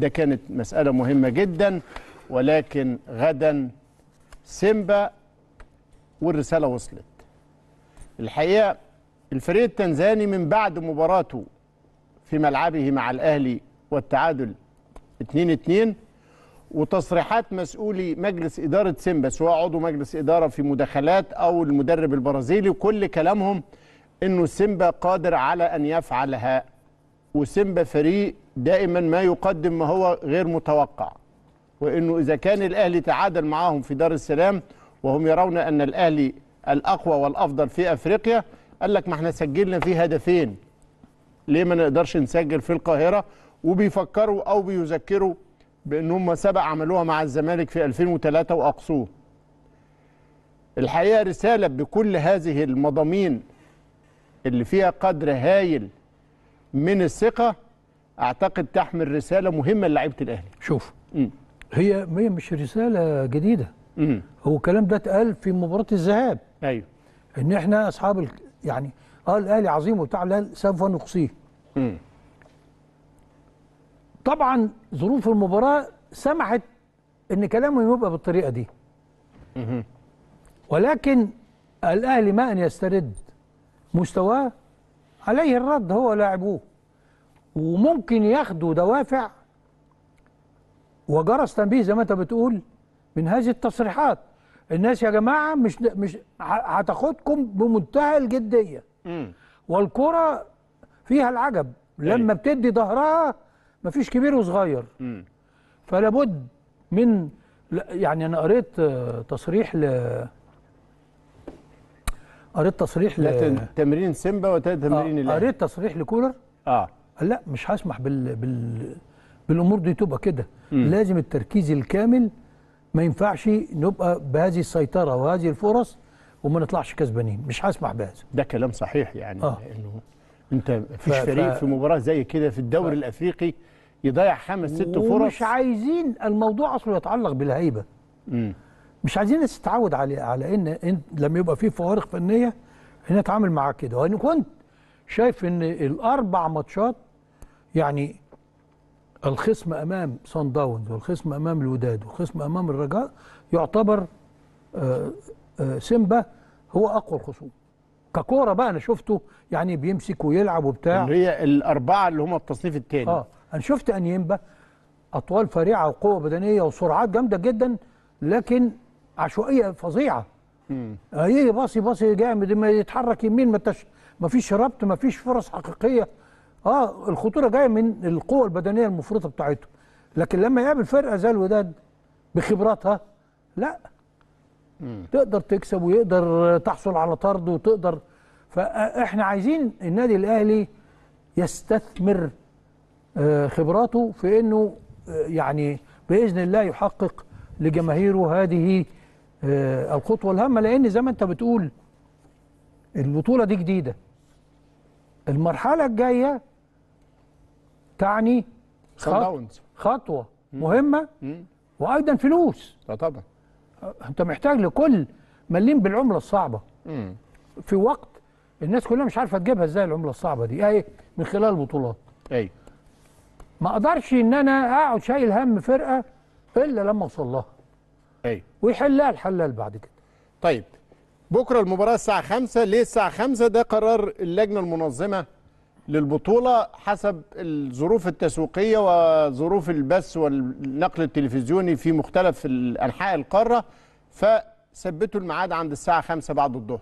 ده كانت مسألة مهمة جدا ولكن غدا سيمبا والرسالة وصلت الحقيقة الفريق التنزاني من بعد مباراته في ملعبه مع الأهلي والتعادل 2-2 وتصريحات مسؤولي مجلس إدارة سيمبا سواء عضو مجلس إدارة في مداخلات أو المدرب البرازيلي كل كلامهم أنه سيمبا قادر على أن يفعل وسيمبا فريق دائما ما يقدم ما هو غير متوقع وانه اذا كان الاهلي تعادل معاهم في دار السلام وهم يرون ان الاهلي الاقوى والافضل في افريقيا قال لك ما احنا سجلنا فيه هدفين ليه ما نقدرش نسجل في القاهره وبيفكروا او بيذكروا بان هم سبق عملوها مع الزمالك في 2003 واقصوه الحقيقه رساله بكل هذه المضامين اللي فيها قدر هايل من الثقه اعتقد تحمل رساله مهمه لعيبه الاهلي شوف مم. هي هي مش رساله جديده مم. هو الكلام ده اتقال في مباراه الذهاب ايوه ان احنا اصحاب ال... يعني اه الاهلي عظيم وبتاع لا سوف نقصيه طبعا ظروف المباراه سمحت ان كلامه يبقى بالطريقه دي مم. ولكن الاهلي ما ان يسترد مستواه عليه الرد هو لاعبوه وممكن ياخدوا دوافع وجرس تنبيه زي ما انت بتقول من هذه التصريحات الناس يا جماعه مش مش هتاخدكم بمنتهى الجديه والكره فيها العجب طيب. لما بتدي ظهرها مفيش كبير وصغير فلابد من يعني انا قريت تصريح ل قريت تصريح ل... تمرين سيمبا وتمرين آه قريت تصريح لكولر اه لا مش هسمح بال... بال... بالامور دي تبقى كده لازم التركيز الكامل ما ينفعش نبقى بهذه السيطره وهذه الفرص وما نطلعش كسبانين مش هسمح بهذا ده كلام صحيح يعني آه. انه انت فيش ف... فريق في مباراه زي كده في الدوري ف... الافريقي يضيع خمس ست فرص مش عايزين الموضوع اصله يتعلق بالهيبه امم مش عايزين الناس تتعود على على ان, إن لما يبقى في فوارق فنيه هنا اتعامل معاه كده وانا كنت شايف ان الاربع ماتشات يعني الخصم امام سان داونز والخصم امام الوداد والخصم امام الرجاء يعتبر آه، آه، سيمبا هو اقوى الخصوم ككوره بقى انا شفته يعني بيمسك ويلعب وبتاع اللي هي الاربعه اللي هم التصنيف الثاني اه انا شفت انيمبا اطوال فريعه وقوه بدنيه وسرعات جامده جدا لكن عشوائيه فظيعه آه، يجي باصي باصي جامد ما يتحرك يمين ما تش... ما فيش ربط ما فيش فرص حقيقيه اه الخطوره جايه من القوه البدنيه المفرطه بتاعته لكن لما يقابل فرقه زي الوداد بخبراتها لا مم. تقدر تكسب ويقدر تحصل على طرد وتقدر فاحنا عايزين النادي الاهلي يستثمر آه، خبراته في انه آه، يعني باذن الله يحقق لجماهيره هذه آه، الخطوه الهامه لان زي ما انت بتقول البطوله دي جديده المرحله الجايه تعني خط خطوه مهمه وايضا فلوس طبعا انت محتاج لكل مليم بالعمله الصعبه في وقت الناس كلها مش عارفه تجيبها ازاي العمله الصعبه دي اهي من خلال البطولات ايوه ما اقدرش ان انا اقعد شايل هم فرقه الا لما اوصل لها ايوه ويحلها الحلال بعد كده طيب بكره المباراه الساعه 5 ليه الساعه 5 ده قرار اللجنه المنظمه للبطوله حسب الظروف التسويقيه وظروف البث والنقل التلفزيوني في مختلف انحاء القاره فثبتوا الميعاد عند الساعه 5 بعد الظهر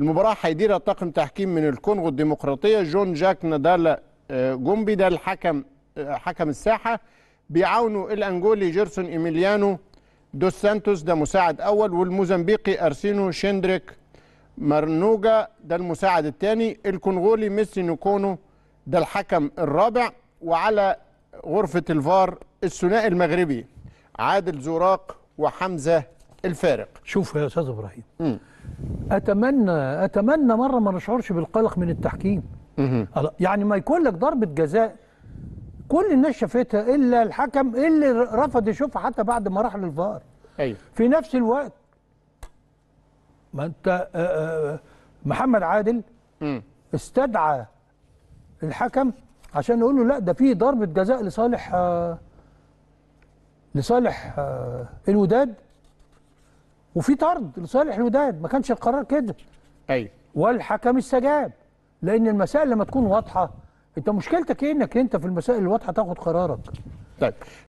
المباراة هيديرها طاقم تحكيم من الكونغو الديمقراطية جون جاك نادالا آه، جومبي ده الحكم آه، حكم الساحة بيعاونوا الأنجولي جيرسون إيميليانو دوس سانتوس ده مساعد اول والموزمبيقي ارسينو شندريك مرنوجا ده المساعد الثاني الكونغولي ميسي نكونو ده الحكم الرابع وعلى غرفة الفار الثنائي المغربي عادل زوراق وحمزة الفارق شوف يا أستاذ إبراهيم م. أتمنى أتمنى مرة ما نشعرش بالقلق من التحكيم م -م. يعني ما يكون لك ضربة جزاء كل الناس شافتها الا الحكم اللي رفض يشوفها حتى بعد ما راح للفار ايوه في نفس الوقت ما انت آه، آه، آه، محمد عادل م. استدعى الحكم عشان يقول له لا ده في ضربه جزاء لصالح لصالح الوداد وفي طرد لصالح الوداد ما كانش القرار كده ايوه والحكم استجاب لان المسائل لما تكون واضحه انت مشكلتك ايه انك انت في المسائل الواضحه تاخد قرارك طيب